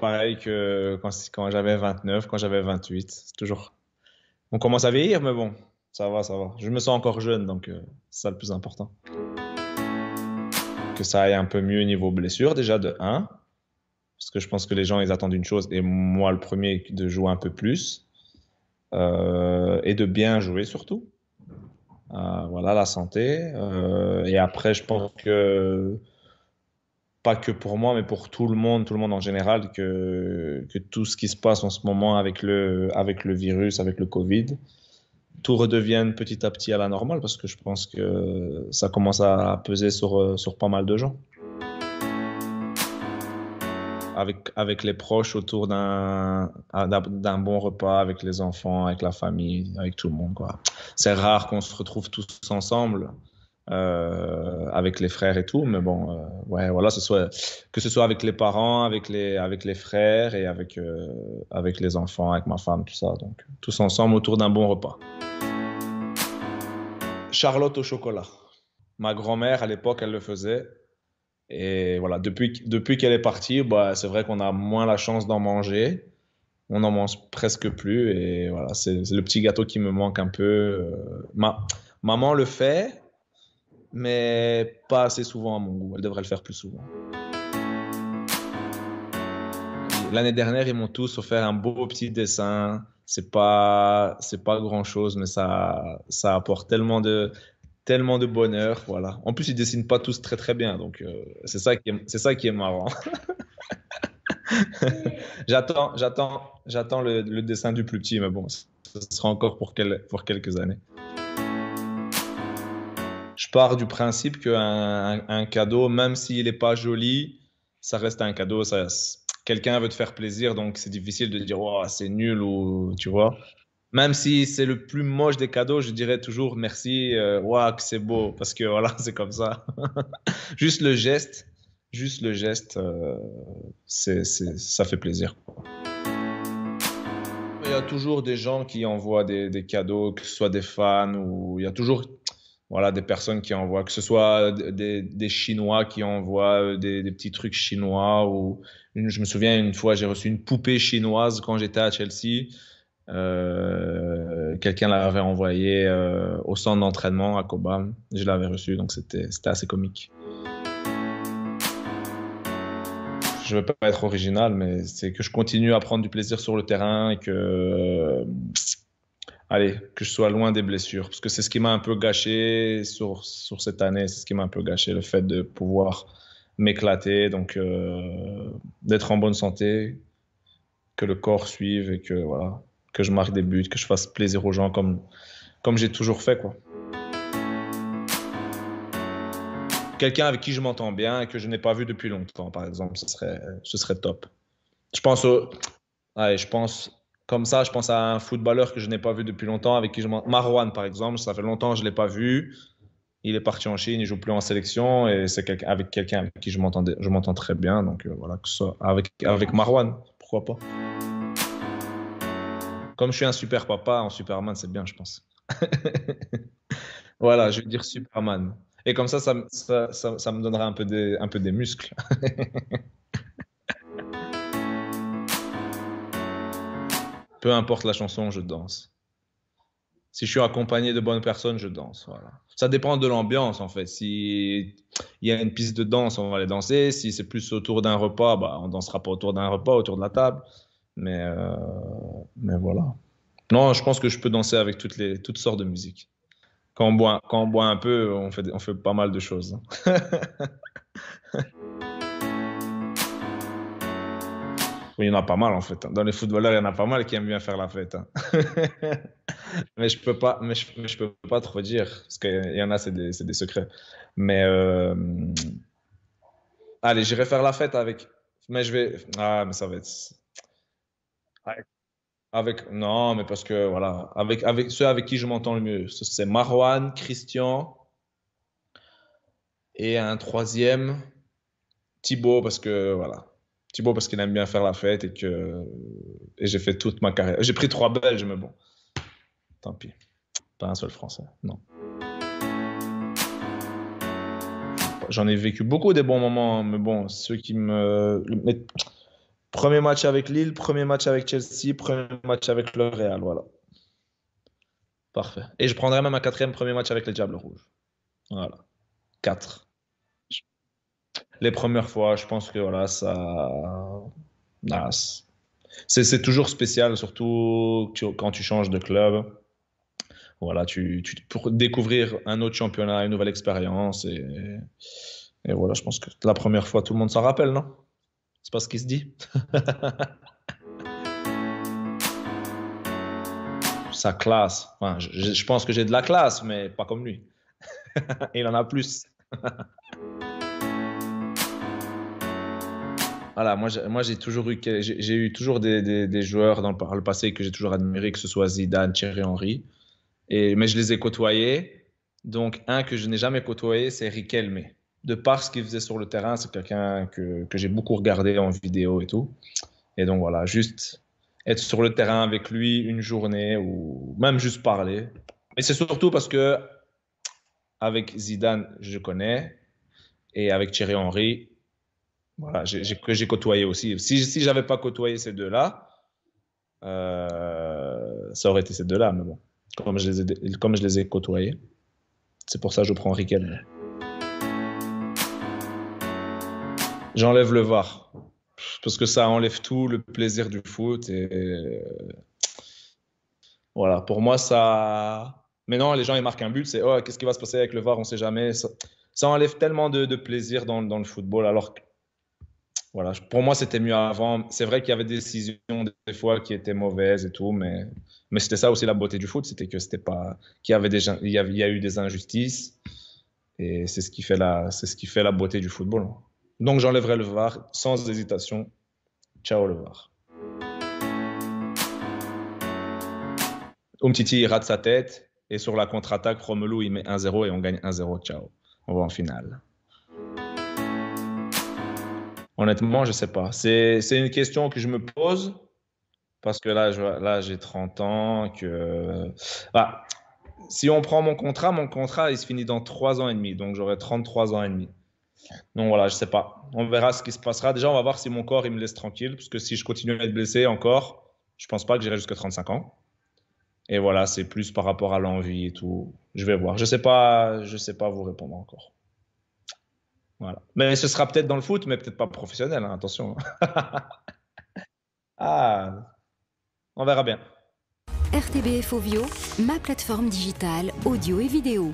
pareil que quand, quand j'avais 29, quand j'avais 28. C'est toujours. On commence à vieillir, mais bon, ça va, ça va. Je me sens encore jeune, donc euh, c'est ça le plus important. Que ça aille un peu mieux niveau blessure, déjà de 1. Parce que je pense que les gens, ils attendent une chose, et moi le premier, de jouer un peu plus. Euh, et de bien jouer surtout. Euh, voilà, la santé. et après, je pense que que pour moi, mais pour tout le monde, tout le monde en général, que, tout ce qui se passe en ce moment avec le, avec le virus, avec le Covid, tout redevienne petit à petit à la normale, parce que je pense que ça commence à peser sur, pas mal de gens. avec, les proches autour ah, d'un bon repas, avec les enfants, avec la famille, avec tout le monde. C'est rare qu'on se retrouve tous ensemble. Euh, avec les frères et tout. Mais bon, euh, ouais, voilà, ce soit, que ce soit avec les parents, avec les, avec les frères et avec, euh, avec les enfants, avec ma femme, tout ça. Donc, tous ensemble autour d'un bon repas. Charlotte au chocolat. Ma grand-mère, à l'époque, elle le faisait. Et voilà, depuis, depuis qu'elle est partie, bah, c'est vrai qu'on a moins la chance d'en manger. On n'en mange presque plus. Et voilà, c'est le petit gâteau qui me manque un peu. maman le fait, mais pas assez souvent à mon goût. Elle devrait le faire plus souvent. L'année dernière, ils m'ont tous offert un beau petit dessin. C'est pas, pas grand chose, mais ça, apporte tellement de, bonheur, voilà. En plus, ils dessinent pas tous très très bien, donc euh, c'est ça qui est, ça marrant. j'attends, j'attends, j'attends le, dessin du plus petit, mais bon, ce sera encore pour quelques années pars du principe qu'un un cadeau, même s'il n'est pas joli, ça reste un cadeau. quelqu'un veut te faire plaisir, donc c'est difficile de dire oh, c'est nul ou tu vois. Même si c'est le plus moche des cadeaux, je dirais toujours merci, euh, c'est beau, parce que voilà, c'est comme ça. juste le geste, juste le geste, euh, c'est, ça fait plaisir. Il y a toujours des gens qui envoient des, cadeaux, que ce soit des fans ou il y a toujours voilà, des personnes qui envoient, que ce soit euh, des, Chinois qui envoient euh, des, petits trucs chinois ou je me souviens une fois j'ai reçu une poupée chinoise quand j'étais à Chelsea. Euh, quelqu'un l'avait envoyée au centre d'entraînement à Cobham. Je l'avais reçue, donc c'était assez comique. Je ne veux pas être original, mais c'est que je continue à prendre du plaisir sur le terrain et que allez, que je sois loin des blessures. Parce que c'est ce qui m'a un peu gâché sur, cette année, c'est ce qui m'a un peu gâché, le fait de pouvoir m'éclater, donc euh, d'être en bonne santé, que le corps suive et que, voilà, que je marque des buts, que je fasse plaisir aux gens comme, comme j'ai toujours fait. quoi. Quelqu'un avec qui je m'entends bien et que je n'ai pas vu depuis longtemps, par exemple, ce serait, ce serait top. Je pense, au, allez, je pense comme ça, je pense à un footballeur que je n'ai pas vu depuis longtemps, avec qui je marwan par exemple, ça fait longtemps que je ne l'ai pas vu. Il est parti en Chine, il joue plus en sélection et c'est avec quelqu'un avec qui je m'entends très bien. Donc euh, voilà, que ça avec, avec Marouane, pourquoi pas. Comme je suis un super papa, en Superman, c'est bien, je pense. voilà, je vais dire Superman. Et comme ça, ça, me donnera un peu des, un peu des muscles. Peu importe la chanson, je danse. Si je suis accompagné de bonnes personnes, je danse. Voilà. Ça dépend de l'ambiance en fait. Si il y a une piste de danse, on va aller danser. Si c'est plus autour d'un repas, bah, on dansera pas autour d'un repas, autour de la table. Mais, euh, mais voilà. Non, je pense que je peux danser avec toutes, les, toutes sortes de musique. Quand on, boit, quand on un peu, on fait, on fait pas mal de choses. Hein. il y en a pas mal en fait. Hein. Dans les footballeurs, il y en a pas mal qui aiment bien faire la fête. Hein. mais je peux pas, mais je, peux pas trop dire parce qu'il y en a, c'est des, secrets. Mais euh, allez, j'irai faire la fête avec. Mais je vais. Ah, mais ça va être. Avec, non, mais parce que voilà, avec avec ceux avec qui je m'entends le mieux, c'est Marwan, Christian et un troisième, Thibaut, parce que voilà Thibaut parce qu'il aime bien faire la fête et que et j'ai fait toute ma carrière. J'ai pris trois Belges, mais bon, tant pis. Pas un seul Français, non. J'en ai vécu beaucoup des bons moments, mais bon, ceux qui me. Premier match avec Lille, premier match avec Chelsea, premier match avec le Real, voilà. Parfait. Et je prendrai même un quatrième premier match avec les Diables Rouges. Voilà. Quatre les premières fois, je pense que voilà, ça. Ah, c'est toujours spécial, surtout quand tu changes de club. Voilà, tu, pour découvrir un autre championnat, une nouvelle expérience. Et, voilà, je pense que la première fois, tout le monde s'en rappelle, non C'est pas ce qu'il se dit Sa classe. je pense que j'ai de la classe, mais pas comme lui. Il en a plus. voilà, moi, j'ai toujours eu, j'ai eu toujours des, des, joueurs dans le passé que j'ai toujours admiré, que ce soit Zidane, Thierry Henry. Et, mais je les ai côtoyés. Donc, un que je n'ai jamais côtoyé, c'est Riquelme. De par ce qu'il faisait sur le terrain, c'est quelqu'un que, que j'ai beaucoup regardé en vidéo et tout. Et donc, voilà, juste être sur le terrain avec lui une journée ou même juste parler. Mais c'est surtout parce que avec Zidane, je connais. Et avec Thierry Henry, voilà, que j'ai côtoyé aussi. Si, si j'avais pas côtoyé ces deux-là, euh, ça aurait été ces deux-là, mais bon, comme je les ai, comme je les ai côtoyés, c'est pour ça que je prends Riquelme. J'enlève le VAR, parce que ça enlève tout le plaisir du foot. Et, euh, Voilà, pour moi, ça. Mais non, les gens, ils marquent un but, c'est oh, qu'est-ce qui va se passer avec le VAR, on ne sait jamais. Ça, enlève tellement de, plaisir dans, dans, le football, alors que voilà, pour moi, c'était mieux avant. C'est vrai qu'il y avait des décisions des fois qui étaient mauvaises et tout, mais, mais c'était ça aussi la beauté du foot, c'était que c'était pas qu'il y avait des il y, a eu des injustices et c'est ce qui fait la c'est ce qui fait la beauté du football. Donc j'enlèverai le VAR sans hésitation. Ciao le VAR. Umtiti rate sa tête et sur la contre-attaque Romelu il met 1-0 et on gagne 1-0. Ciao. On va en finale. Honnêtement, je ne sais pas. C'est, une question que je me pose parce que là, là j'ai 30 ans. Que... Bah, si on prend mon contrat, mon contrat, il se finit dans 3 ans et demi. Donc, j'aurai 33 ans et demi. Donc voilà, je sais pas. On verra ce qui se passera. Déjà, on va voir si mon corps il me laisse tranquille, parce que si je continue à être blessé encore, je ne pense pas que j'irai jusqu'à 35 ans. Et voilà, c'est plus par rapport à l'envie et tout. Je vais voir. Je sais sais pas vous répondre encore. Mais ce sera peut-être dans le foot, mais peut-être pas professionnel, hein, attention. ah, on verra bien. RTBF Ovio, ma plateforme digitale audio et vidéo.